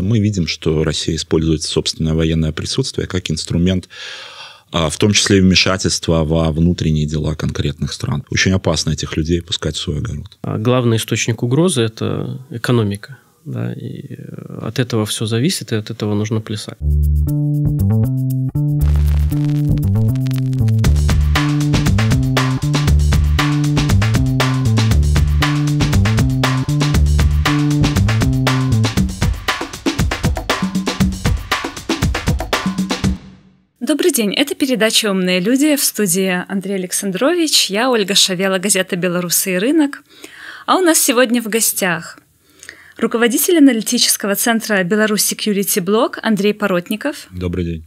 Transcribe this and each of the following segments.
Мы видим, что Россия использует собственное военное присутствие как инструмент а, в том числе и вмешательство во внутренние дела конкретных стран. Очень опасно этих людей пускать в свой огород. А главный источник угрозы – это экономика. Да, и э, от этого все зависит, и от этого нужно плясать. Добрый день, это передача «Умные люди» в студии Андрей Александрович, я Ольга Шавела, газета «Белорусы и рынок». А у нас сегодня в гостях руководитель аналитического центра «Беларусь Security Blog» Андрей Поротников. Добрый день.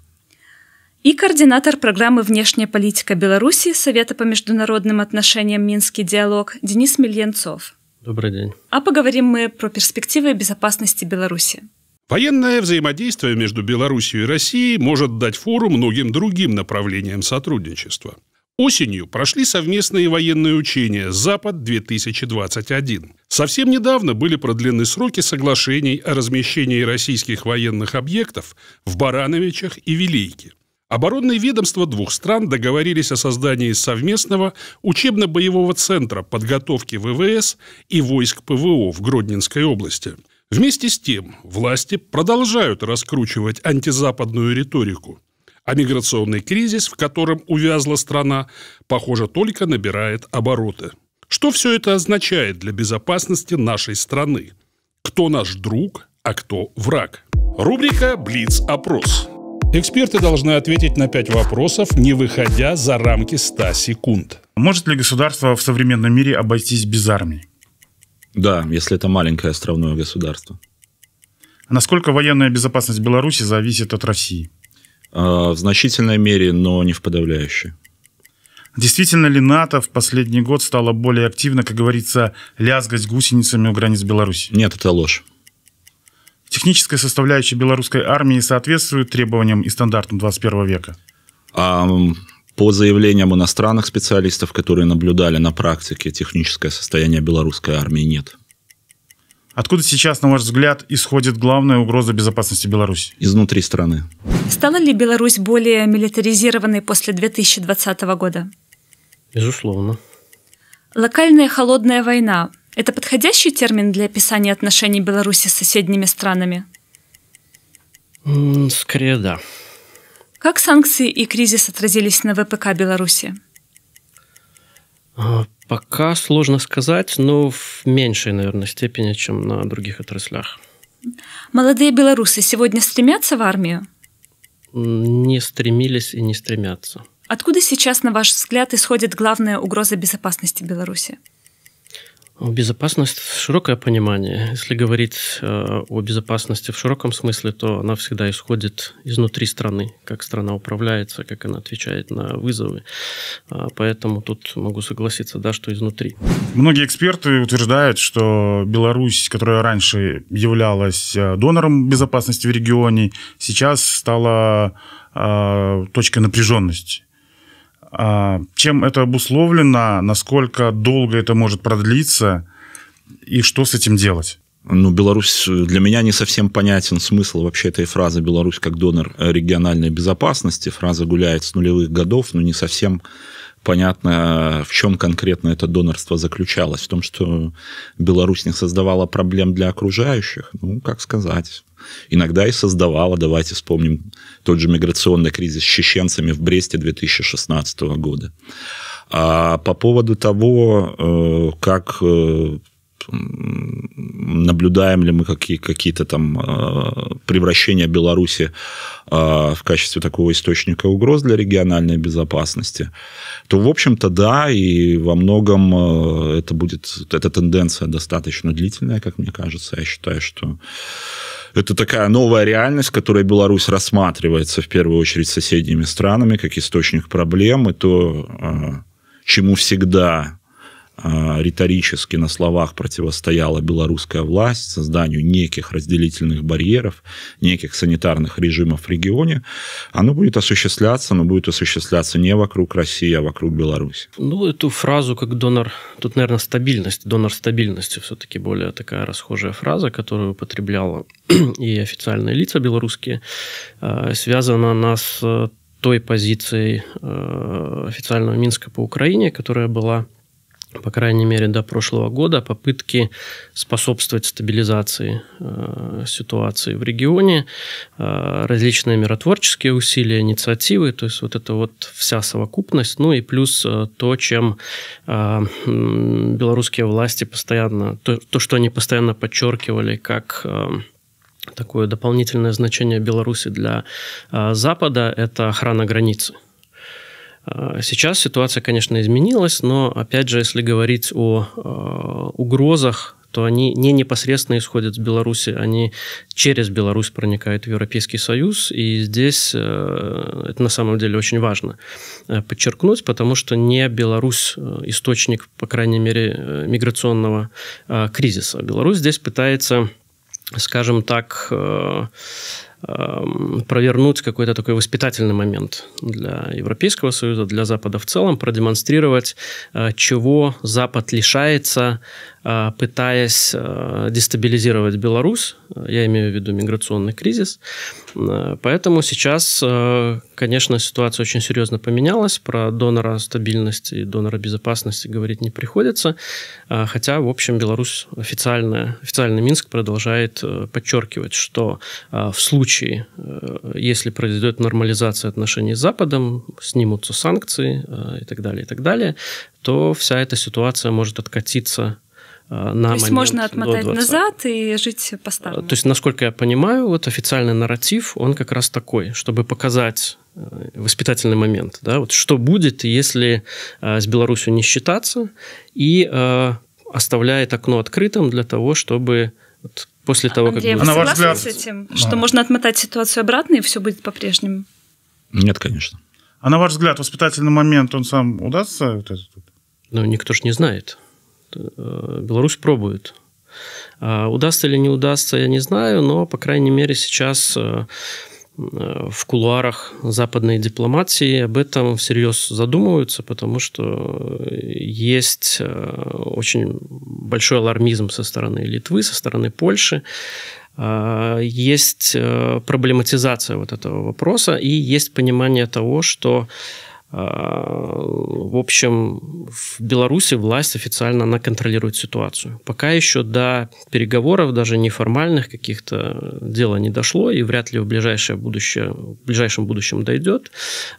И координатор программы «Внешняя политика Беларуси» Совета по международным отношениям «Минский диалог» Денис Мильянцов. Добрый день. А поговорим мы про перспективы безопасности Беларуси. Военное взаимодействие между Белоруссией и Россией может дать фору многим другим направлениям сотрудничества. Осенью прошли совместные военные учения «Запад-2021». Совсем недавно были продлены сроки соглашений о размещении российских военных объектов в Барановичах и Велейке. Оборонные ведомства двух стран договорились о создании совместного учебно-боевого центра подготовки ВВС и войск ПВО в Гродненской области – Вместе с тем, власти продолжают раскручивать антизападную риторику, а миграционный кризис, в котором увязла страна, похоже, только набирает обороты. Что все это означает для безопасности нашей страны? Кто наш друг, а кто враг? Рубрика «Блиц-опрос». Эксперты должны ответить на пять вопросов, не выходя за рамки 100 секунд. Может ли государство в современном мире обойтись без армии? Да, если это маленькое островное государство. А насколько военная безопасность Беларуси зависит от России? А, в значительной мере, но не в подавляющей. Действительно ли НАТО в последний год стало более активно, как говорится, лязгать гусеницами у границ Беларуси? Нет, это ложь. Техническая составляющая белорусской армии соответствует требованиям и стандартам 21 века? А по заявлениям иностранных специалистов, которые наблюдали на практике техническое состояние белорусской армии, нет. Откуда сейчас, на ваш взгляд, исходит главная угроза безопасности Беларуси? Изнутри страны. Стала ли Беларусь более милитаризированной после 2020 года? Безусловно. Локальная холодная война – это подходящий термин для описания отношений Беларуси с соседними странами? Скорее, да. Как санкции и кризис отразились на ВПК Беларуси? А, пока сложно сказать, но в меньшей, наверное, степени, чем на других отраслях. Молодые белорусы сегодня стремятся в армию? Не стремились и не стремятся. Откуда сейчас, на ваш взгляд, исходит главная угроза безопасности Беларуси? Безопасность – широкое понимание. Если говорить э, о безопасности в широком смысле, то она всегда исходит изнутри страны, как страна управляется, как она отвечает на вызовы. А, поэтому тут могу согласиться, да, что изнутри. Многие эксперты утверждают, что Беларусь, которая раньше являлась э, донором безопасности в регионе, сейчас стала э, точкой напряженности а, чем это обусловлено, насколько долго это может продлиться и что с этим делать? Ну, Беларусь э, для меня не совсем понятен смысл вообще этой фразы «Беларусь как донор региональной безопасности». Фраза гуляет с нулевых годов, но не совсем понятно, в чем конкретно это донорство заключалось. В том, что Беларусь не создавала проблем для окружающих. Ну, как сказать иногда и создавала. Давайте вспомним тот же миграционный кризис с чеченцами в Бресте 2016 года. А по поводу того, э, как э, наблюдаем ли мы какие- какие-то там э, превращения Беларуси в качестве такого источника угроз для региональной безопасности, то, в общем-то, да, и во многом это будет, эта тенденция достаточно длительная, как мне кажется. Я считаю, что это такая новая реальность, которая Беларусь рассматривается в первую очередь соседними странами как источник проблемы, то, а, чему всегда а, риторически на словах противостояла белорусская власть созданию неких разделительных барьеров, неких санитарных режимов в регионе, оно будет осуществляться, но будет осуществляться не вокруг России, а вокруг Беларуси. Ну, эту фразу как донор, тут, наверное, стабильность, донор стабильности все-таки более такая расхожая фраза, которую употребляла и официальные лица белорусские, а, связана она с э, той позицией э, официального Минска по Украине, которая была по крайней мере, до прошлого года, попытки способствовать стабилизации э, ситуации в регионе, э, различные миротворческие усилия, инициативы, то есть вот это вот вся совокупность, ну и плюс э, то, чем э, белорусские власти постоянно, то, то, что они постоянно подчеркивали, как... Э, такое дополнительное значение Беларуси для э, Запада – это охрана границы. А, сейчас ситуация, конечно, изменилась, но, опять же, если говорить о а, угрозах, то они не непосредственно исходят с Беларуси, они через Беларусь проникают в Европейский Союз, и здесь э, это на самом деле очень важно э, подчеркнуть, потому что не Беларусь э, источник, по крайней мере, миграционного кризиса. Беларусь здесь пытается скажем так, Эм, провернуть какой-то такой воспитательный момент для Европейского Союза, для Запада в целом, продемонстрировать, э, чего Запад лишается а, пытаясь а, дестабилизировать Беларусь, а, я имею в виду миграционный кризис. Поэтому сейчас, конечно, ситуация очень серьезно поменялась, про донора стабильности и донора безопасности говорить не приходится, хотя, в общем, Беларусь официально, официальный Минск продолжает подчеркивать, что в случае, если произойдет нормализация отношений с Западом, снимутся санкции и так далее, и так далее, то вся эта ситуация может откатиться Э, на То есть можно отмотать назад и жить по старому. То есть, насколько я понимаю, вот официальный нарратив, он как раз такой, чтобы показать э, воспитательный момент, да, вот что будет, если э, с Беларусью не считаться и оставляет окно открытым для того, чтобы вот после того, Андрей, как... вы согласны взгляд... с этим, что можно отмотать ситуацию обратно, и все будет по-прежнему? Нет, конечно. А на ваш взгляд, воспитательный момент, он сам удастся? Ну, никто же не знает. Э, Беларусь пробует. Э, удастся или не удастся, я не знаю, но, по крайней мере, сейчас э, в кулуарах западной дипломатии об этом всерьез задумываются, потому что есть очень большой алармизм со стороны Литвы, со стороны Польши, есть проблематизация вот этого вопроса и есть понимание того, что а, в общем, в Беларуси власть официально она контролирует ситуацию. Пока еще до переговоров, даже неформальных каких-то, дело не дошло, и вряд ли в ближайшее будущее, в ближайшем будущем дойдет.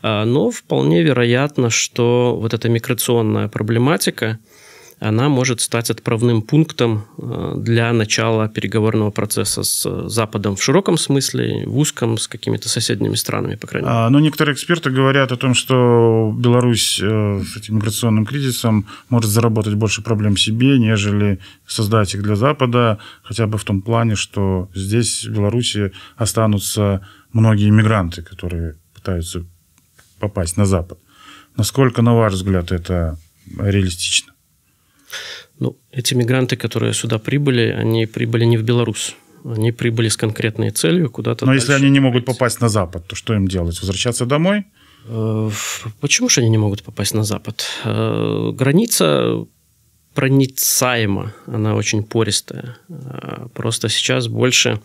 А, но вполне вероятно, что вот эта миграционная проблематика, она может стать отправным пунктом э, для начала переговорного процесса с э, Западом в широком смысле, в узком, с какими-то соседними странами, по крайней а, мере. А, ну, но некоторые эксперты говорят о том, что Беларусь э, с этим миграционным кризисом может заработать больше проблем себе, нежели создать их для Запада, хотя бы в том плане, что здесь, в Беларуси, останутся многие мигранты, которые пытаются попасть на Запад. Насколько, на ваш взгляд, это реалистично? Ну, эти мигранты, которые сюда прибыли, они прибыли не в Беларусь. Они прибыли с конкретной целью куда-то. Но если они не могут попасть на Запад, то что им делать? Возвращаться домой? Э, почему же они не могут попасть на Запад? Э, граница проницаема, она очень пористая. Э, просто сейчас больше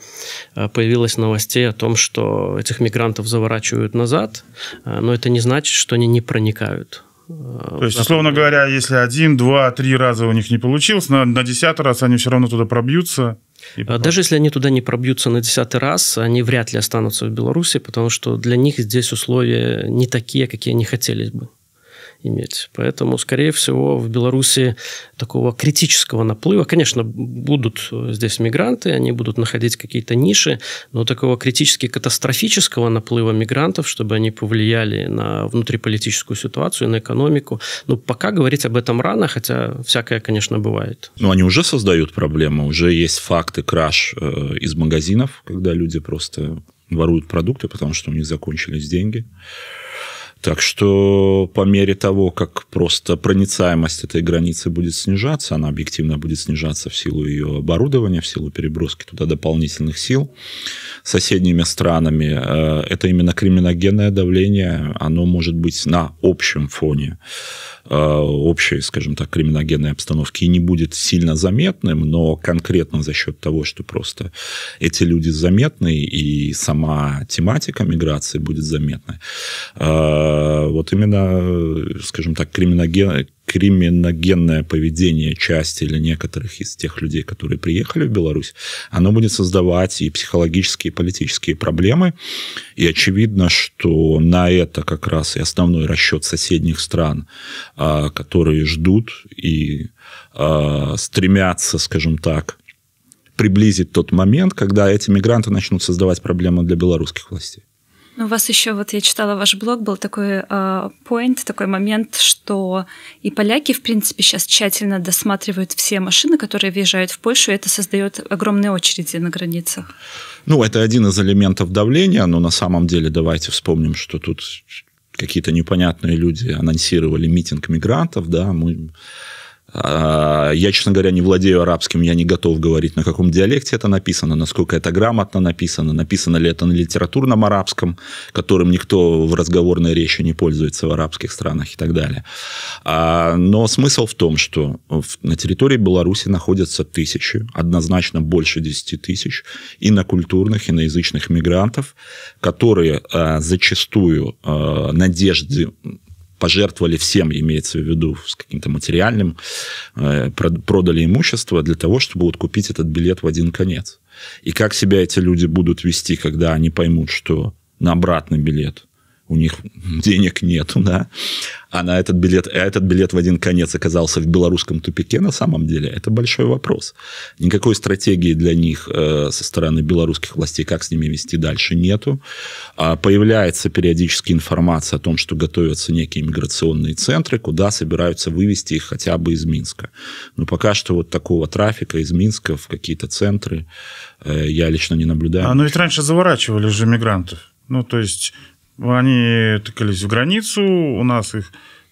появилось новостей о том, что этих мигрантов заворачивают назад, но это не значит, что они не проникают Э, То есть, условно говоря, если один, два, три раза у них не получилось, на, на десятый раз они все равно туда пробьются. И а, Даже если они туда не пробьются на десятый раз, они вряд ли останутся в Беларуси, потому что для них здесь условия не такие, какие они хотели бы иметь. Поэтому, скорее всего, в Беларуси такого критического наплыва, конечно, будут э, здесь мигранты, они будут находить какие-то ниши, но такого критически катастрофического наплыва мигрантов, чтобы они повлияли на внутриполитическую ситуацию, на экономику, ну, пока говорить об этом рано, хотя всякое, конечно, бывает. Но они уже создают проблемы, уже есть факты краж э, из магазинов, когда люди просто воруют продукты, потому что у них закончились деньги. Так что по мере того, как просто проницаемость этой границы будет снижаться, она объективно будет снижаться в силу ее оборудования, в силу переброски туда дополнительных сил соседними странами, э, это именно криминогенное давление, оно может быть на общем фоне Э, общей, скажем так, криминогенной обстановки и не будет сильно заметным, но конкретно за счет того, что просто эти люди заметны и сама тематика миграции будет заметной. Э, вот именно, скажем так, криминоген, криминогенное поведение части или некоторых из тех людей, которые приехали в Беларусь, оно будет создавать и психологические, и политические проблемы. И очевидно, что на это как раз и основной расчет соседних стран, а, которые ждут и а, стремятся, скажем так, приблизить тот момент, когда эти мигранты начнут создавать проблемы для белорусских властей. Ну, у вас еще, вот я читала ваш блог, был такой а, поинт, э, такой момент, что и поляки, в принципе, сейчас тщательно досматривают все машины, которые въезжают в Польшу, и это создает огромные очереди на границах. Ну, это один из элементов давления, но на самом деле давайте вспомним, что тут какие-то непонятные люди анонсировали митинг мигрантов, да, мы а, я, честно говоря, не владею арабским, я не готов говорить, на каком диалекте это написано, насколько это грамотно написано, написано ли это на литературном арабском, которым никто в разговорной речи не пользуется в арабских странах и так далее. А, но смысл в том, что на территории Беларуси находятся тысячи, однозначно больше 10 тысяч инокультурных, иноязычных мигрантов, которые а, зачастую надежды пожертвовали всем, имеется в виду, с каким-то материальным, э, продали имущество для того, чтобы вот купить этот билет в один конец. И как себя эти люди будут вести, когда они поймут, что на обратный билет у них денег нету, да, а на этот билет, а этот билет в один конец оказался в белорусском тупике на самом деле, это большой вопрос. Никакой стратегии для них э, со стороны белорусских властей, как с ними вести дальше, нету. А появляется периодически информация о том, что готовятся некие миграционные центры, куда собираются вывести их хотя бы из Минска. Но пока что вот такого трафика из Минска в какие-то центры э, я лично не наблюдаю. А, но ну ведь раньше заворачивали же мигрантов. Ну, то есть они тыкались в границу, у нас их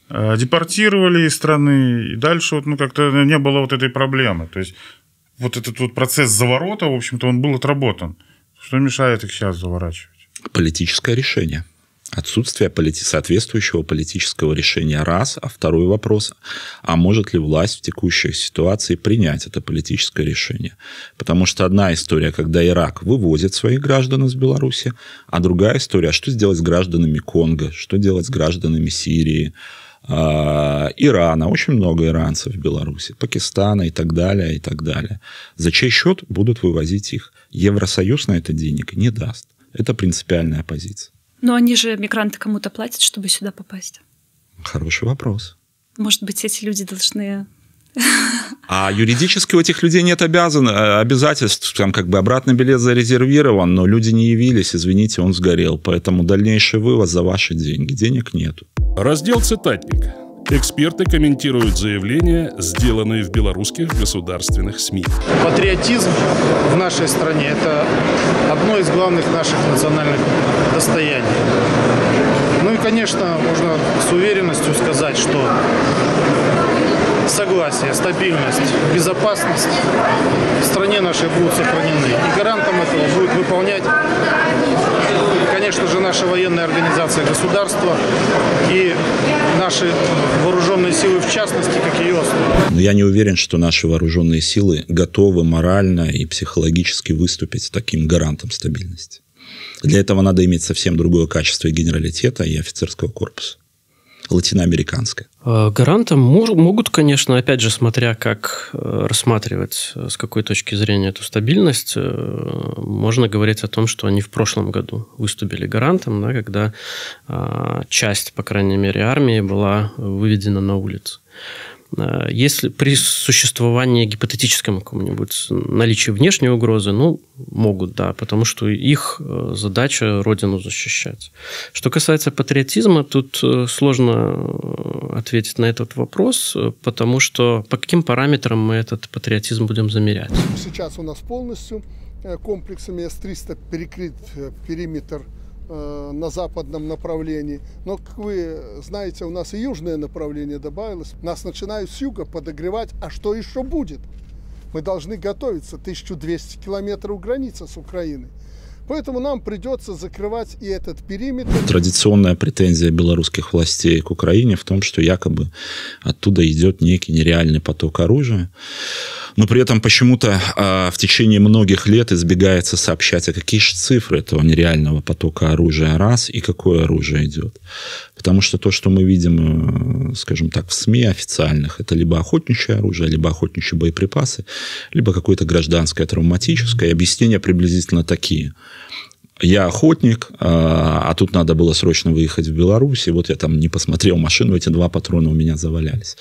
э, депортировали из страны, и дальше вот, ну, как-то не было вот этой проблемы. То есть вот этот вот процесс заворота, в общем-то, он был отработан. Что мешает их сейчас заворачивать? Политическое решение отсутствие полити... соответствующего политического решения раз, а второй вопрос, а может ли власть в текущей ситуации принять это политическое решение? Потому что одна история, когда Ирак вывозит своих граждан из Беларуси, а другая история, а что сделать с гражданами Конго, что делать с гражданами Сирии, а, Ирана, очень много иранцев в Беларуси, Пакистана и так далее, и так далее. За чей счет будут вывозить их? Евросоюз на это денег не даст. Это принципиальная позиция. Но они же, мигранты, кому-то платят, чтобы сюда попасть. Хороший вопрос. Может быть, эти люди должны а юридически у этих людей нет обязан, э, обязательств, там как бы обратный билет зарезервирован, но люди не явились, извините, он сгорел, поэтому дальнейший вывоз за ваши деньги, денег нету. Раздел «Цитатник». Эксперты комментируют заявления, сделанные в белорусских государственных СМИ. Патриотизм в нашей стране – это одно из главных наших национальных достояний. Ну и, конечно, можно с уверенностью сказать, что согласие, стабильность, безопасность в стране нашей будут сохранены. И гарантом этого будет выполнять что же, наша военная организация государства и наши вооруженные силы в частности, как ее но Я не уверен, что наши вооруженные силы готовы морально и психологически выступить таким гарантом стабильности. Для этого надо иметь совсем другое качество и генералитета, и офицерского корпуса латиноамериканская? Э, гарантом могут, конечно, опять же, смотря как э, рассматривать, с какой точки зрения эту стабильность, э, можно говорить о том, что они в прошлом году выступили гарантом, да, когда а, часть, по крайней мере, армии была выведена на улицу. Э, Если при существовании гипотетическом каком-нибудь наличии внешней угрозы, ну, могут, да, потому что их э, задача родину защищать. Что касается патриотизма, тут э, сложно ответить на этот вопрос, потому что по каким параметрам мы этот патриотизм будем замерять? Сейчас у нас полностью комплексами с 300 перекрыт периметр Э, на западном направлении. Но, как вы знаете, у нас и южное направление добавилось. Нас начинают с юга подогревать, а что еще будет? Мы должны готовиться. 1200 километров граница с Украиной. Поэтому нам придется закрывать и этот периметр. Традиционная претензия белорусских властей к Украине в том, что якобы оттуда идет некий нереальный поток оружия. Но при этом почему-то а, в течение многих лет избегается сообщать, а какие же цифры этого нереального потока оружия раз и какое оружие идет. Потому что то, что мы видим, э, скажем так, в СМИ официальных, это либо охотничье оружие, либо охотничьи боеприпасы, либо какое-то гражданское травматическое. И объяснения приблизительно такие – я охотник, а, а тут надо было срочно выехать в Беларусь, и вот я там не посмотрел машину, эти два патрона у меня завалялись.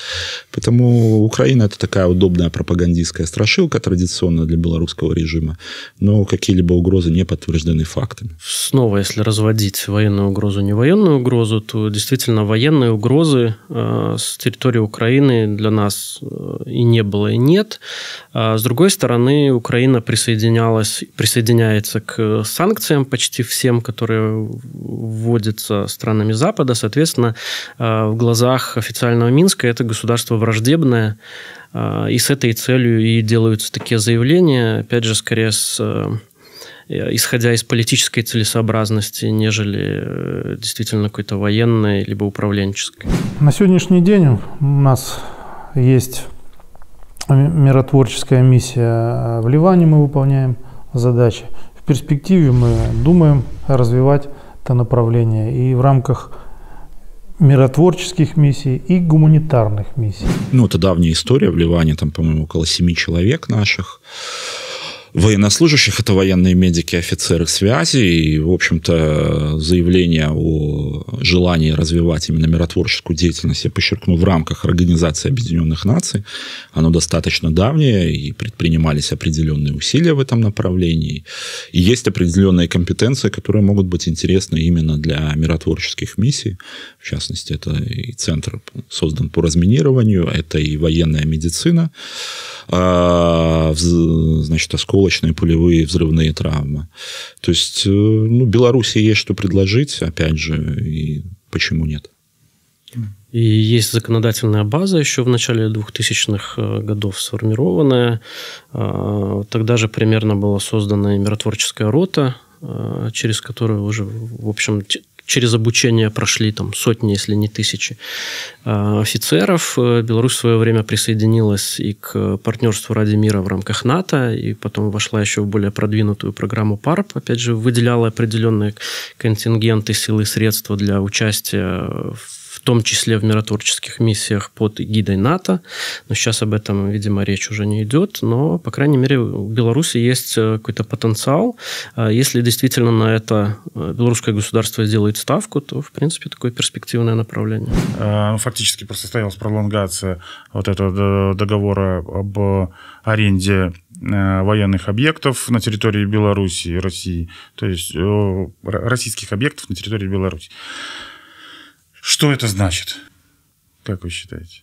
Поэтому Украина – это такая удобная пропагандистская страшилка традиционно для белорусского режима, но какие-либо угрозы не подтверждены фактами. Снова, если разводить военную угрозу, не военную угрозу, то действительно военные угрозы а, с территории Украины для нас э, и не было, и нет. А с другой стороны, Украина присоединялась, присоединяется к э, санкциям почти всем, которые вводятся странами Запада. Соответственно, э, в глазах официального Минска это государство враждебное, э, и с этой целью и делаются такие заявления, опять же, скорее с э, исходя из политической целесообразности, нежели действительно какой-то военной либо управленческой. На сегодняшний день у нас есть миротворческая миссия в Ливане, мы выполняем задачи перспективе мы думаем развивать это направление и в рамках миротворческих миссий и гуманитарных миссий. Ну, это давняя история в Ливане, там, по-моему, около семи человек наших военнослужащих, это военные медики, офицеры связи, и, в общем-то, заявление о желании развивать именно миротворческую деятельность, я подчеркну, в рамках Организации Объединенных Наций, оно достаточно давнее, и предпринимались определенные усилия в этом направлении, и есть определенные компетенции, которые могут быть интересны именно для миротворческих миссий, в частности, это и центр создан по разминированию, это и военная медицина, а, значит, осколки осколочные, пулевые, взрывные травмы. То есть, э, ну, Беларуси есть что предложить, опять же, и почему нет? И есть законодательная база еще в начале 2000-х э, годов сформированная. Э, тогда же примерно была создана миротворческая рота, через которую уже, в общем, через обучение прошли там сотни, если не тысячи э, офицеров. Э, Беларусь в свое время присоединилась и к партнерству ради мира в рамках НАТО, и потом вошла еще в более продвинутую программу ПАРП. Опять же, выделяла определенные контингенты силы и средства для участия в в том числе в миротворческих миссиях под гидой НАТО. Но сейчас об этом, видимо, речь уже не идет. Но, по крайней мере, у Беларуси есть э, какой-то потенциал. А если действительно на это э, белорусское государство сделает ставку, то, в принципе, такое перспективное направление. А, ну, фактически просто состоялась пролонгация вот этого договора об аренде э, военных объектов на территории Беларуси и России, то есть российских объектов на территории Беларуси. Что это значит? Как вы считаете?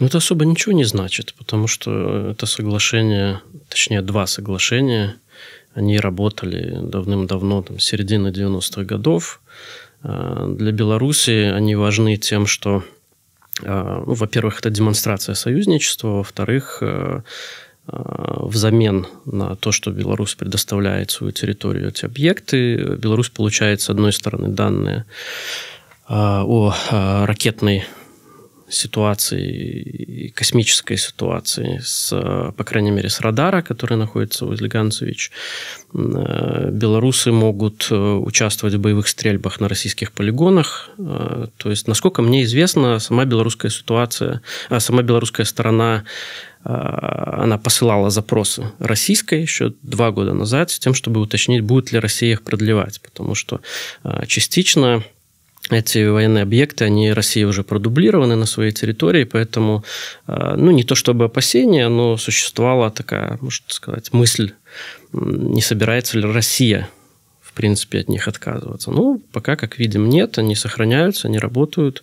Ну, это особо ничего не значит, потому что это соглашение, точнее, два соглашения, они работали давным-давно, там, с середины 90-х годов. А, для Беларуси они важны тем, что, а, ну, во-первых, это демонстрация союзничества, во-вторых, а, взамен на то, что Беларусь предоставляет свою территорию, эти объекты, Беларусь получает, с одной стороны, данные а, о а, ракетной ситуации, космической ситуации, с, а, по крайней мере, с радара, который находится возле Ганцевич. Белорусы могут э, участвовать в боевых стрельбах на российских полигонах. То есть, насколько мне известно, сама белорусская ситуация, а сама белорусская сторона она посылала запросы российской еще два года назад с тем, чтобы уточнить, будет ли Россия их продлевать, потому что частично эти военные объекты, они России уже продублированы на своей территории, поэтому, а, ну, не то чтобы опасения, но существовала такая, можно сказать, мысль, не собирается ли Россия, в принципе, от них отказываться. Ну, пока, как видим, нет, они сохраняются, они работают.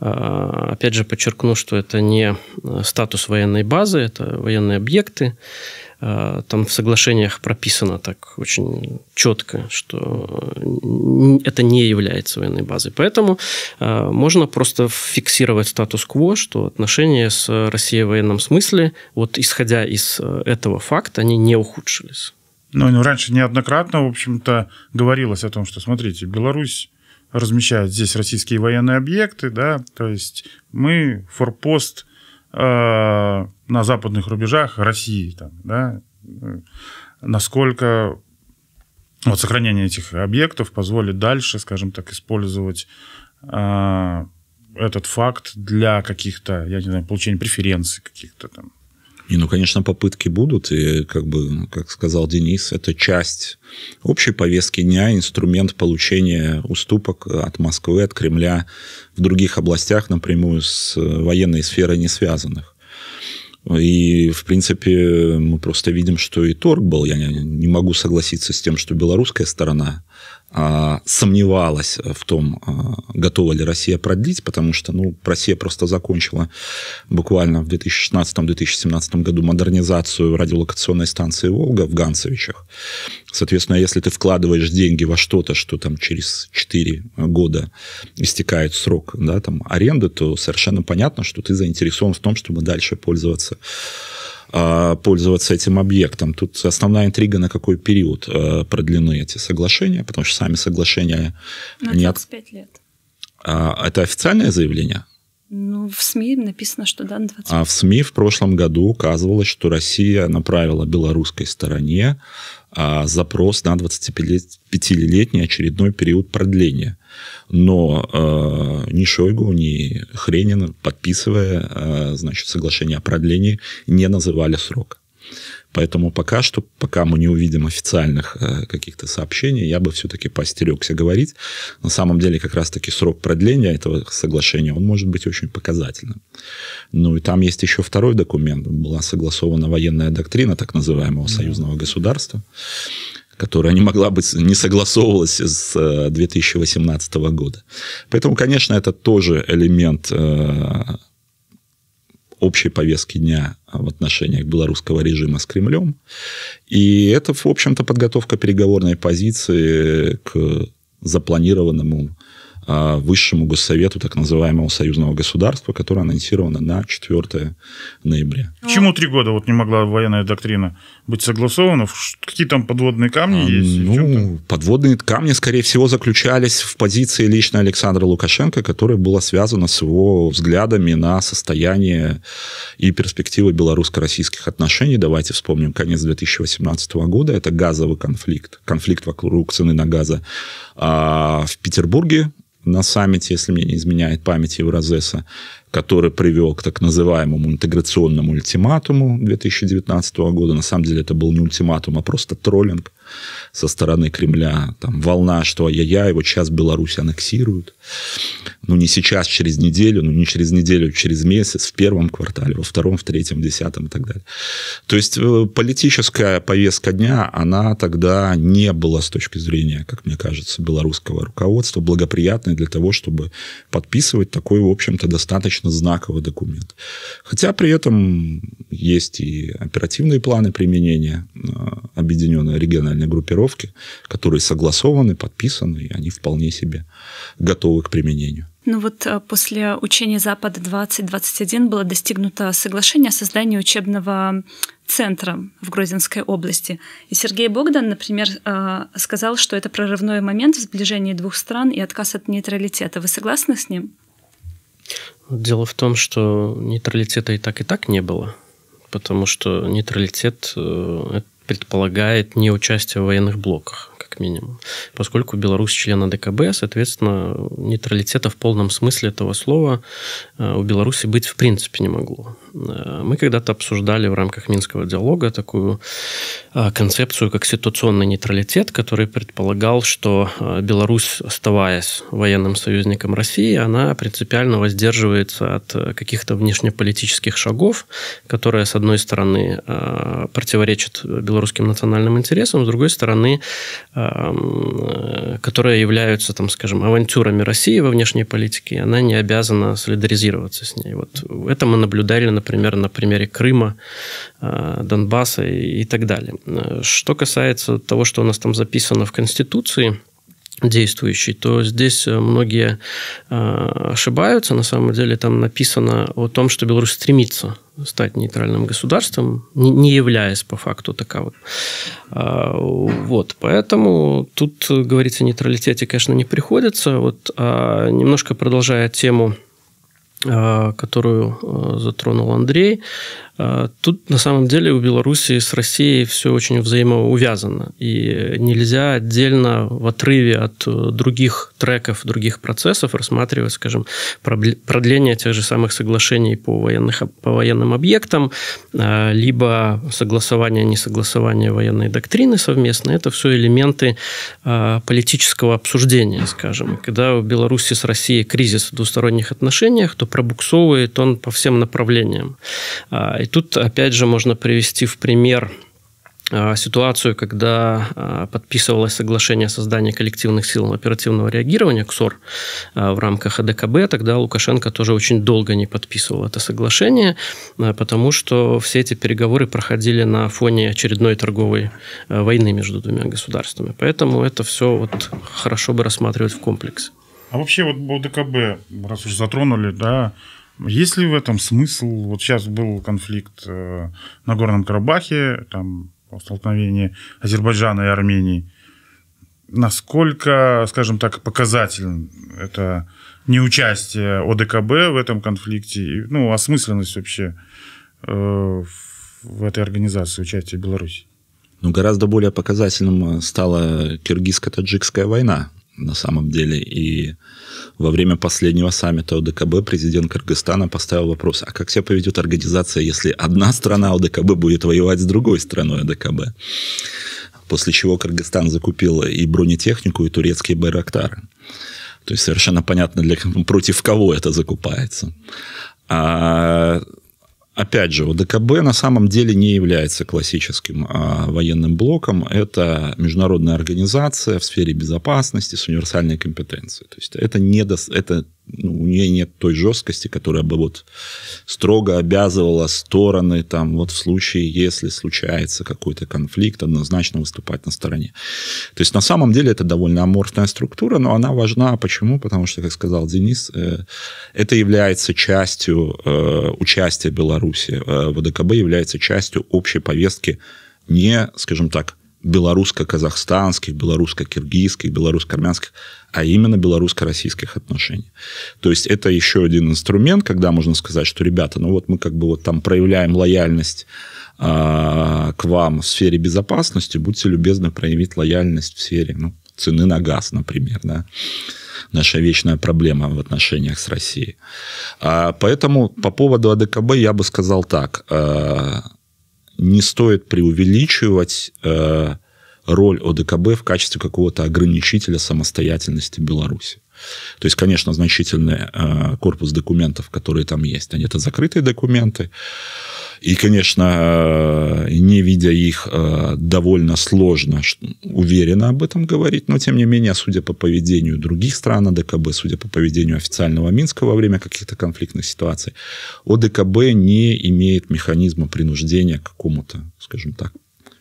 А, опять же, подчеркну, что это не э, статус военной базы, это военные объекты. Э, там в соглашениях прописано так очень четко, что это не является военной базой. Поэтому э, можно просто фиксировать статус-кво, что отношения с Россией в военном смысле, вот исходя из э, этого факта, они не ухудшились. Ну, ну раньше неоднократно, в общем-то, говорилось о том, что, смотрите, Беларусь размещают здесь российские военные объекты, да, то есть мы форпост Э, на западных рубежах России, там, да, э, насколько вот сохранение этих объектов позволит дальше, скажем так, использовать э, этот факт для каких-то, я не знаю, получения преференций каких-то там и, ну, конечно, попытки будут, и, как бы, как сказал Денис, это часть общей повестки дня, инструмент получения уступок от Москвы, от Кремля в других областях, напрямую с э, военной сферой не связанных. И, в принципе, мы просто видим, что и торг был. Я не могу согласиться с тем, что белорусская сторона а, сомневалась в том, а, готова ли Россия продлить, потому что ну, Россия просто закончила буквально в 2016-2017 году модернизацию радиолокационной станции «Волга» в Ганцевичах. Соответственно, если ты вкладываешь деньги во что-то, что там через 4 года истекает срок да, там, аренды, то совершенно понятно, что ты заинтересован в том, чтобы дальше пользоваться а, пользоваться этим объектом. Тут основная интрига, на какой период а, продлены эти соглашения, потому что сами соглашения... На 25 нет. лет. А, это официальное заявление? Ну, в СМИ написано, что да, 25. А в СМИ в прошлом году указывалось, что Россия направила белорусской стороне запрос на 25-летний очередной период продления. Но э, ни Шойгу, ни Хренина, подписывая э, значит, соглашение о продлении, не называли срок. Поэтому пока что, пока мы не увидим официальных э, каких-то сообщений, я бы все-таки постерегся говорить. На самом деле, как раз-таки срок продления этого соглашения, он может быть очень показательным. Ну и там есть еще второй документ. Была согласована военная доктрина так называемого союзного государства, которая не могла быть, не согласовывалась с 2018 э, года. Поэтому, конечно, это тоже элемент э, общей повестки дня в отношениях белорусского режима с Кремлем. И это, в общем-то, подготовка переговорной позиции к запланированному э, высшему госсовету так называемого союзного государства, которое анонсировано на 4 ноября. Почему три года вот не могла военная доктрина быть согласовано? Какие там подводные камни а, есть? Ну, подводные камни, скорее всего, заключались в позиции лично Александра Лукашенко, которая была связана с его взглядами на состояние и перспективы белорусско-российских отношений. Давайте вспомним конец 2018 года. Это газовый конфликт, конфликт вокруг цены на газа а, в Петербурге на саммите, если мне не изменяет память Евразеса, который привел к так называемому интеграционному ультиматуму 2019 года. На самом деле это был не ультиматум, а просто троллинг со стороны Кремля. Там волна, что ай-яй-яй, вот сейчас Беларусь аннексируют. Ну, не сейчас, через неделю, ну, не через неделю, а через месяц, в первом квартале, во втором, в третьем, десятом и так далее. То есть э, политическая повестка дня, она тогда не была с точки зрения, как мне кажется, белорусского руководства благоприятной для того, чтобы подписывать такой, в общем-то, достаточно знаковый документ. Хотя при этом есть и оперативные планы применения э, Объединенного региональ криминальной группировки, которые согласованы, подписаны, и они вполне себе готовы к применению. Ну вот а, после учения Запада-2021 было достигнуто соглашение о создании учебного центра в Грозинской области. И Сергей Богдан, например, а, сказал, что это прорывной момент в сближении двух стран и отказ от нейтралитета. Вы согласны с ним? Дело в том, что нейтралитета и так и так не было, потому что нейтралитет э, – предполагает не участие в военных блоках, как минимум. Поскольку Беларусь член АДКБ, соответственно, нейтралитета в полном смысле этого слова э, у Беларуси быть в принципе не могло. Э, мы когда-то обсуждали в рамках Минского диалога такую э, концепцию, как ситуационный нейтралитет, который предполагал, что э, Беларусь, оставаясь военным союзником России, она принципиально воздерживается от каких-то внешнеполитических шагов, которые, с одной стороны, противоречат белорусским национальным интересам, с другой стороны, которые являются, там, скажем, авантюрами России во внешней политике, она не обязана солидаризироваться с ней. Вот это мы наблюдали, например, например, на примере Крыма, э, Донбасса и так далее. Э, что касается того, что у нас там записано в Конституции, действующей, то здесь э, многие ошибаются. На самом деле там написано о том, что Беларусь стремится стать нейтральным государством, не, являясь по факту таковым. А, вот, поэтому тут говорить о нейтралитете, конечно, не приходится. Вот а немножко продолжая тему Э, которую э, затронул Андрей, а, тут на самом деле у Беларуси с Россией все очень взаимоувязано, и нельзя отдельно в отрыве от э, других треков, других процессов рассматривать, скажем, продление тех же самых соглашений по, военных, по военным объектам, а, либо согласование, несогласование военной доктрины совместно. Это все элементы а, политического обсуждения, скажем. Когда у Беларуси с Россией кризис в двусторонних отношениях, то пробуксовывает он по всем направлениям. И тут, опять же, можно привести в пример а, ситуацию, когда а, подписывалось соглашение о создании коллективных сил оперативного реагирования, КСОР, а, в рамках АДКБ, тогда Лукашенко тоже очень долго не подписывал это соглашение, потому что все эти переговоры проходили на фоне очередной торговой войны между двумя государствами. Поэтому это все вот хорошо бы рассматривать в комплексе. А вообще вот ДКБ, раз уж затронули, да, есть ли в этом смысл? Вот сейчас был конфликт э, на Горном Карабахе, там столкновение Азербайджана и Армении. Насколько, скажем так, показателен это неучастие ОДКБ в этом конфликте, ну, осмысленность вообще э, в этой организации участия Беларуси? Ну, гораздо более показательным э, стала киргизско-таджикская война, на самом деле. И во время последнего саммита ОДКБ президент Кыргызстана поставил вопрос, а как себя поведет организация, если одна страна ОДКБ будет воевать с другой страной ОДКБ? После чего Кыргызстан закупил и бронетехнику, и турецкие байрактары. То есть совершенно понятно, для, против кого это закупается. А Опять же, ОДКБ на самом деле не является классическим а, военным блоком. Это международная организация в сфере безопасности с универсальной компетенцией. То есть это, не до, это ну, у нее нет той жесткости, которая бы вот строго обязывала стороны, там, вот в случае, если случается какой-то конфликт, однозначно выступать на стороне. То есть, на самом деле, это довольно аморфная структура, но она важна. Почему? Потому что, как сказал Денис, э, это является частью э, участия Беларуси. Э, ВДКБ является частью общей повестки не, скажем так, белорусско-казахстанских, белорусско-киргизских, белорусско-армянских, а именно белорусско-российских отношений. То есть это еще один инструмент, когда можно сказать, что, ребята, ну вот мы как бы вот там проявляем лояльность а, к вам в сфере безопасности, будьте любезны проявить лояльность в сфере ну, цены на газ, например, да, наша вечная проблема в отношениях с Россией. А, поэтому по поводу АДКБ я бы сказал так. А, не стоит преувеличивать э, роль ОДКБ в качестве какого-то ограничителя самостоятельности Беларуси. То есть, конечно, значительный э, корпус документов, которые там есть, они это закрытые документы. И, конечно, э, не видя их, э, довольно сложно уверенно об этом говорить, но, тем не менее, судя по поведению других стран АДКБ, судя по поведению официального Минска во время каких-то конфликтных ситуаций, ОДКБ не имеет механизма принуждения к какому-то, скажем так,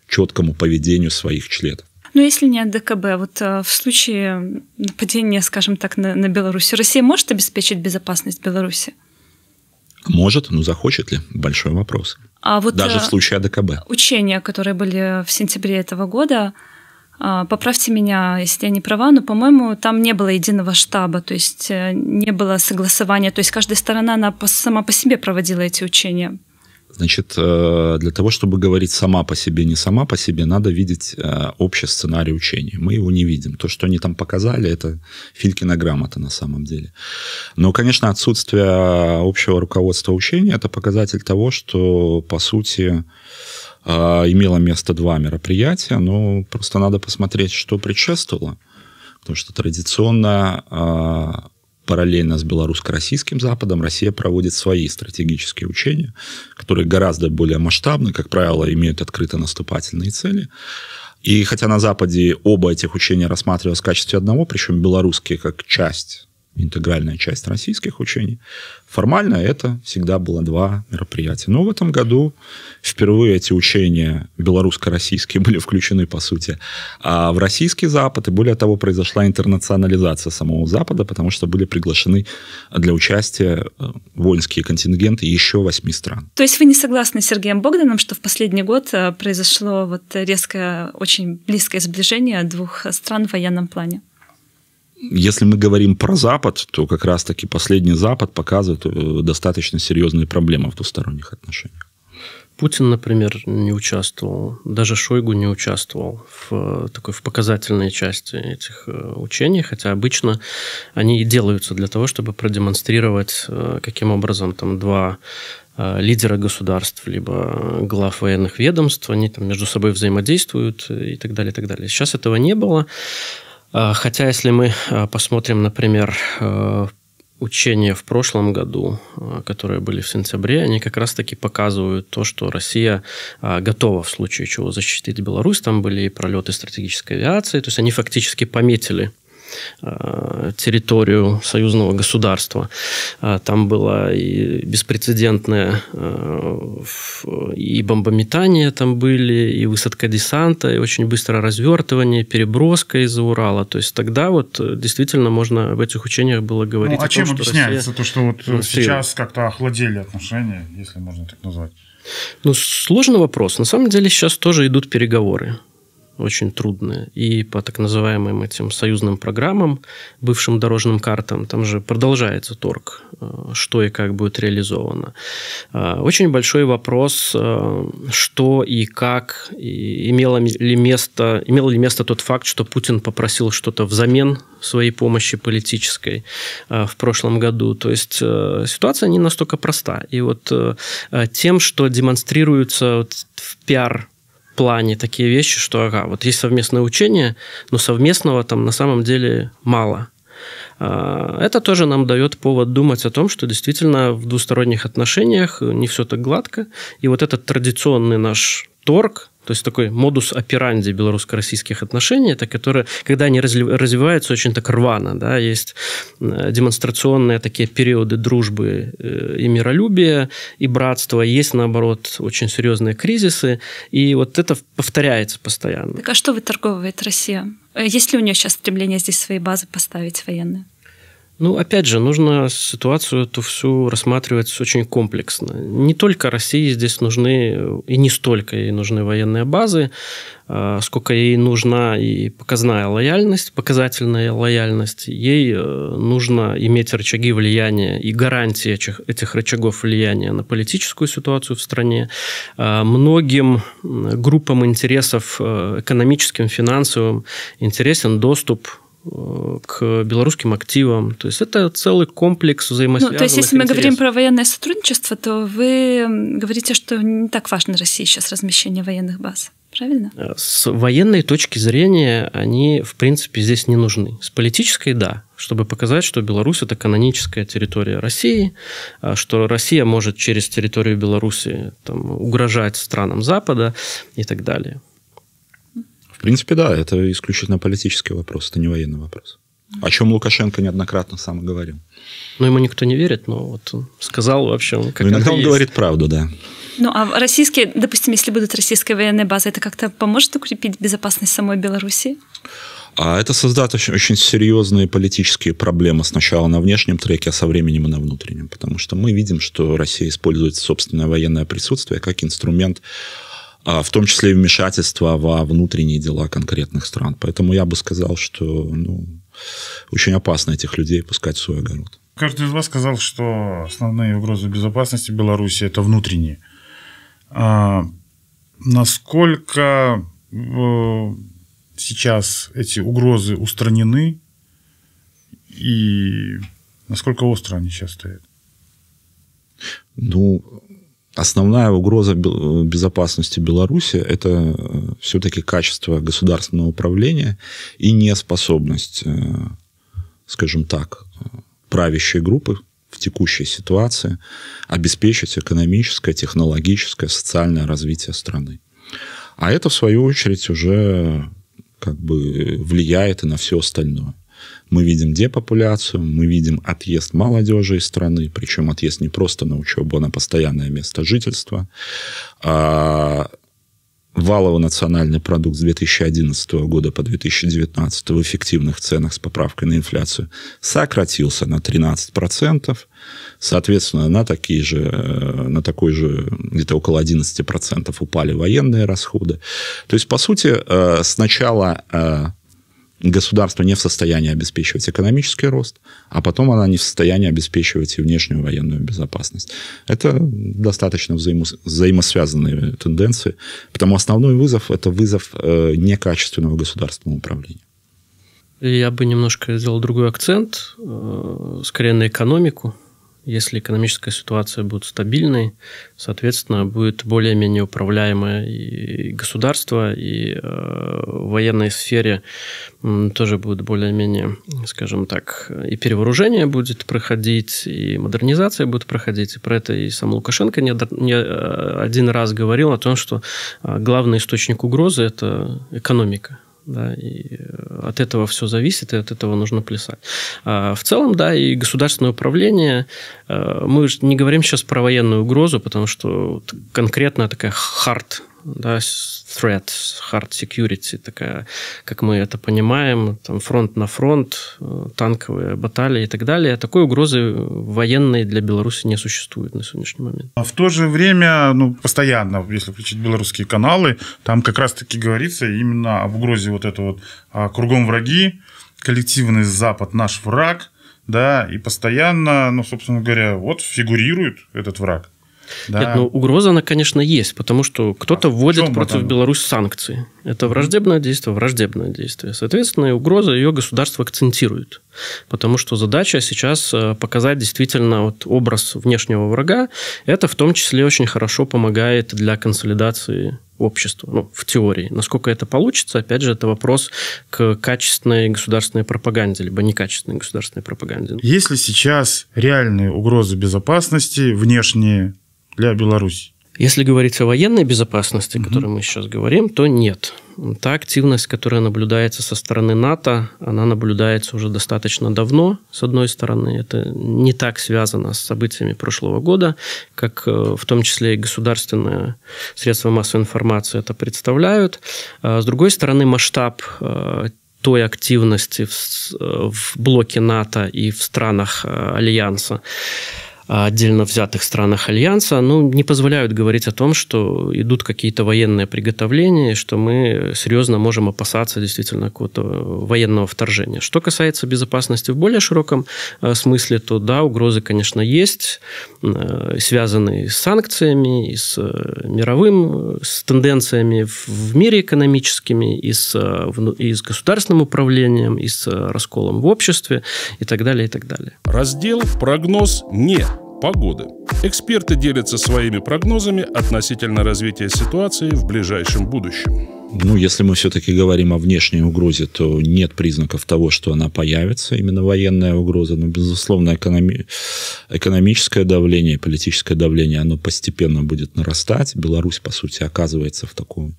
четкому поведению своих членов. Ну, если не ДКБ, вот э, в случае нападения, скажем так, на, на Беларусь, Россия может обеспечить безопасность Беларуси? Может, но захочет ли? Большой вопрос. А вот Даже э, в случае АДКБ. Учения, которые были в сентябре этого года, э, поправьте меня, если я не права, но, по-моему, там не было единого штаба, то есть не было согласования, то есть каждая сторона она сама по себе проводила эти учения. Значит, э, для того, чтобы говорить сама по себе, не сама по себе, надо видеть э, общий сценарий учения. Мы его не видим. То, что они там показали, это Филькина грамота на самом деле. Но, конечно, отсутствие общего руководства учения – это показатель того, что, по сути, э, имело место два мероприятия, но просто надо посмотреть, что предшествовало. Потому что традиционно параллельно с белорусско-российским Западом Россия проводит свои стратегические учения, которые гораздо более масштабны, как правило, имеют открыто наступательные цели. И хотя на Западе оба этих учения рассматривалось в качестве одного, причем белорусские как часть интегральная часть российских учений. Формально это всегда было два мероприятия. Но в этом году впервые эти учения белорусско-российские были включены, по сути, а в российский Запад. И более того, произошла интернационализация самого Запада, потому что были приглашены для участия э, воинские контингенты еще восьми стран. То есть вы не согласны с Сергеем Богданом, что в последний год э, произошло вот резкое, очень близкое сближение двух стран в военном плане? Если мы говорим про Запад, то как раз-таки последний Запад показывает э, достаточно серьезные проблемы в двусторонних отношениях. Путин, например, не участвовал, даже Шойгу не участвовал в э, такой в показательной части этих э, учений, хотя обычно они и делаются для того, чтобы продемонстрировать, каким образом там два лидера государств, либо глав военных ведомств, они там между собой взаимодействуют и так далее, и так далее. Сейчас этого не было. А, хотя, если мы а, посмотрим, например, э, учения в прошлом году, а, которые были в сентябре, они как раз-таки показывают то, что Россия готова в случае чего защитить Беларусь. Там были и пролеты стратегической авиации, то есть они фактически пометили Э, территорию союзного государства. А, там было и беспрецедентное э, и бомбометание там были, и высадка десанта, и очень быстрое развертывание, переброска из Урала. То есть тогда вот э, действительно можно в этих учениях было говорить ну, а о чем том, объясняется что то, что вот сейчас как-то охладели отношения, если можно так назвать? Ну, сложный вопрос. На самом деле сейчас тоже идут переговоры очень трудная. И по так называемым этим союзным программам, бывшим дорожным картам, там же продолжается торг, э, что и как будет реализовано. Э, очень большой вопрос, э, что и как, и имело ли место, имело ли место тот факт, что Путин попросил что-то взамен своей помощи политической в прошлом году. То есть ситуация не настолько проста. И вот тем, что демонстрируется в пиар плане такие вещи, что ага, вот есть совместное учение, но совместного там на самом деле мало. А, это тоже нам дает повод думать о том, что действительно в двусторонних отношениях не все так гладко. И вот этот традиционный наш торг, то есть такой модус операнди белорусско-российских отношений, это которые, когда они развиваются очень так рвано, да, есть э, демонстрационные такие периоды дружбы э, и миролюбия, и братства, есть, наоборот, очень серьезные кризисы, и вот это повторяется постоянно. Так а что выторговывает Россия? Э, есть ли у нее сейчас стремление здесь свои базы поставить военные? Ну, опять же, нужно ситуацию эту всю рассматривать очень комплексно. Не только России здесь нужны, и не столько ей нужны военные базы, а, сколько ей нужна и показная лояльность, показательная лояльность. Ей э, нужно иметь рычаги влияния и гарантии этих, этих рычагов влияния на политическую ситуацию в стране. А, многим группам интересов, э, экономическим, финансовым, интересен доступ Э, к белорусским активам. То есть это целый комплекс взаимосвязанных ну, То есть если интересов. мы говорим про военное сотрудничество, то вы говорите, что не так важно России сейчас размещение военных баз. Правильно? Э, с военной точки зрения они, в принципе, здесь не нужны. С политической – да, чтобы показать, что Беларусь – это каноническая территория России, э, что Россия может через территорию Беларуси там, угрожать странам Запада и так далее. В принципе, да, это исключительно политический вопрос, это не военный вопрос. О чем Лукашенко неоднократно сам говорил. Ну, ему никто не верит, но вот он сказал вообще. Как ну, иногда он есть. говорит правду, да. Ну, а российские, допустим, если будут российские военные базы, это как-то поможет укрепить безопасность самой Беларуси? А это создаст очень, очень серьезные политические проблемы сначала на внешнем треке, а со временем и на внутреннем. Потому что мы видим, что Россия использует собственное военное присутствие как инструмент а, в том числе и вмешательство во внутренние дела конкретных стран. Поэтому я бы сказал, что ну, очень опасно этих людей пускать в свой огород. Каждый из вас сказал, что основные угрозы безопасности Беларуси это внутренние. А насколько э, сейчас эти угрозы устранены и насколько остро они сейчас стоят? Ну, Основная угроза безопасности Беларуси – это э, все-таки качество государственного управления и неспособность, э, скажем так, правящей группы в текущей ситуации обеспечить экономическое, технологическое, социальное развитие страны. А это, в свою очередь, уже э, как бы влияет и на все остальное. Мы видим депопуляцию, мы видим отъезд молодежи из страны, причем отъезд не просто на учебу, а на постоянное место жительства. А, валовый национальный продукт с 2011 года по 2019 в эффективных ценах с поправкой на инфляцию сократился на 13%. Соответственно, на, такие же, э, на такой же где-то около 11% упали военные расходы. То есть, по сути, э, с начала э, государство не в состоянии обеспечивать экономический рост, а потом она не в состоянии обеспечивать и внешнюю военную безопасность. Это достаточно взаимосвязанные тенденции, потому основной вызов – это вызов э, некачественного государственного управления. Я бы немножко сделал другой акцент, э, скорее на экономику, если экономическая ситуация будет стабильной, соответственно, будет более-менее управляемое и государство, и э, в военной сфере э, тоже будет более-менее, скажем так, и перевооружение будет проходить, и модернизация будет проходить. И про это и сам Лукашенко не, не э, один раз говорил о том, что э, главный источник угрозы – это экономика да, и э, от этого все зависит, и от этого нужно плясать. А в целом, да, и государственное управление, э, мы не говорим сейчас про военную угрозу, потому что конкретно такая хард да, threat, hard security, такая, как мы это понимаем, там фронт на фронт, э, танковые баталии и так далее. Такой угрозы военной для Беларуси не существует на сегодняшний момент. А в то же время, ну, постоянно, если включить белорусские каналы, там как раз-таки говорится именно об угрозе вот этого вот а, кругом враги, коллективный Запад наш враг, да, и постоянно, ну, собственно говоря, вот фигурирует этот враг. Да. Нет, ну угроза, она, конечно, есть, потому что кто-то а вводит против там? Беларусь санкции. Это враждебное действие, враждебное действие. Соответственно, и угроза ее государство акцентирует. Потому что задача сейчас э, показать действительно вот образ внешнего врага. Это в том числе очень хорошо помогает для консолидации общества ну, в теории. Насколько это получится, опять же, это вопрос к качественной государственной пропаганде, либо некачественной государственной пропаганде. Если сейчас реальные угрозы безопасности, внешние для Беларуси? Если говорить о военной безопасности, о угу. которой мы сейчас говорим, то нет. Та активность, которая наблюдается со стороны НАТО, она наблюдается уже достаточно давно. С одной стороны, это не так связано с событиями прошлого года, как э, в том числе и государственные средства массовой информации это представляют. А с другой стороны, масштаб э, той активности э, в блоке НАТО и в странах Альянса а, отдельно взятых странах Альянса, ну, не позволяют говорить о том, что идут какие-то военные приготовления, что мы серьезно можем опасаться действительно какого-то военного вторжения. Что касается безопасности в более широком а, смысле, то да, угрозы, конечно, есть, а, связанные с санкциями, и с мировым, с тенденциями в мире экономическими, и с, и с государственным управлением, и с расколом в обществе, и так далее, и так далее. Раздел «Прогноз нет» погоды. Эксперты делятся своими прогнозами относительно развития ситуации в ближайшем будущем. Ну, если мы все-таки говорим о внешней угрозе, то нет признаков того, что она появится, именно военная угроза. Но, безусловно, экономи... экономическое давление, политическое давление, оно постепенно будет нарастать. Беларусь, по сути, оказывается в таком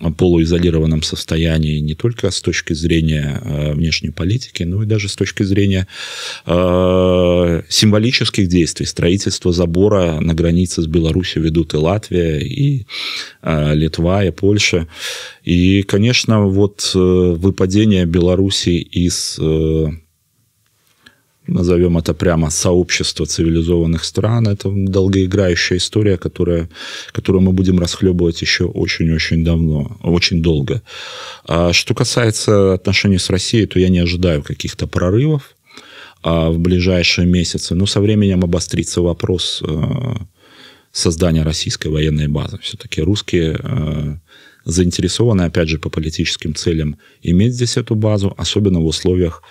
а, полуизолированном состоянии не только с точки зрения а, внешней политики, но и даже с точки зрения а, символических действий. Строительство забора на границе с Беларусью ведут и Латвия, и а, Литва и Польша. И, конечно, вот э, выпадение Беларуси из э, назовем это прямо сообщества цивилизованных стран. Это долгоиграющая история, которая, которую мы будем расхлебывать еще очень-очень давно, очень долго. А что касается отношений с Россией, то я не ожидаю каких-то прорывов а, в ближайшие месяцы. Но со временем обострится вопрос э, создания российской военной базы. Все-таки русские э, заинтересованы, опять же, по политическим целям иметь здесь эту базу, особенно в условиях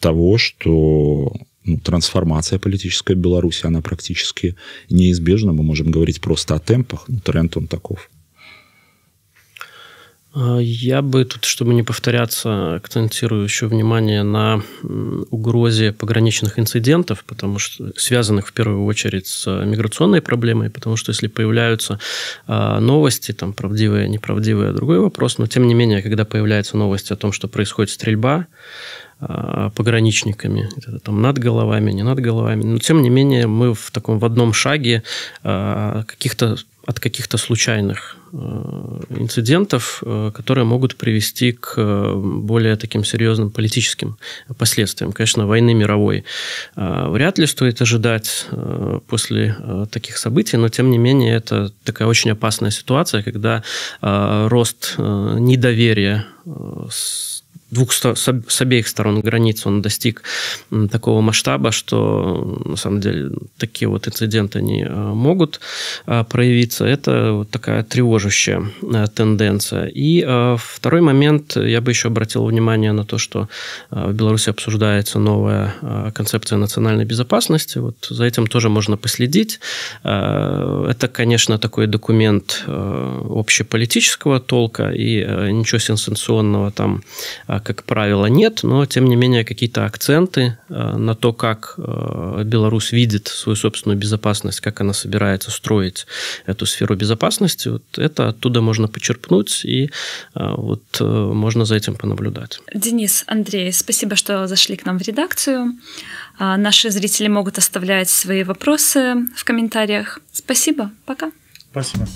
того, что ну, трансформация политическая в Беларуси, она практически неизбежна. Мы можем говорить просто о темпах, но тренд он таков. А, я бы тут, чтобы не повторяться, акцентирую еще внимание на угрозе пограничных инцидентов, потому что связанных в первую очередь с э, миграционной проблемой, потому что если появляются а, новости, там правдивые, неправдивые, другой вопрос, но тем не менее, когда появляются новости о том, что происходит стрельба, а, пограничниками, там над головами, не над головами. Но тем не менее мы в таком в одном шаге а, каких-то от каких-то случайных а, инцидентов, которые могут привести к более таким серьезным политическим последствиям. Конечно, войны мировой вряд ли стоит ожидать после таких событий, но тем не менее это такая очень опасная ситуация, когда рост недоверия с двух с обеих сторон границы он достиг такого масштаба, что на самом деле такие вот инциденты не э, могут э, проявиться. Это вот такая тревожащая э, тенденция. И второй момент, я бы еще обратил внимание на то, что в Беларуси обсуждается новая концепция национальной безопасности. Вот за этим тоже можно последить. Это, конечно, такой документ общеполитического толка, и ничего сенсационного там как правило, нет, но, тем не менее, какие-то акценты э, на то, как э, Беларусь видит свою собственную безопасность, как она собирается строить эту сферу безопасности, вот это оттуда можно почерпнуть, и э, вот можно за этим понаблюдать. Денис, Андрей, спасибо, что зашли к нам в редакцию. А, наши зрители могут оставлять свои вопросы в комментариях. Спасибо, пока. Спасибо.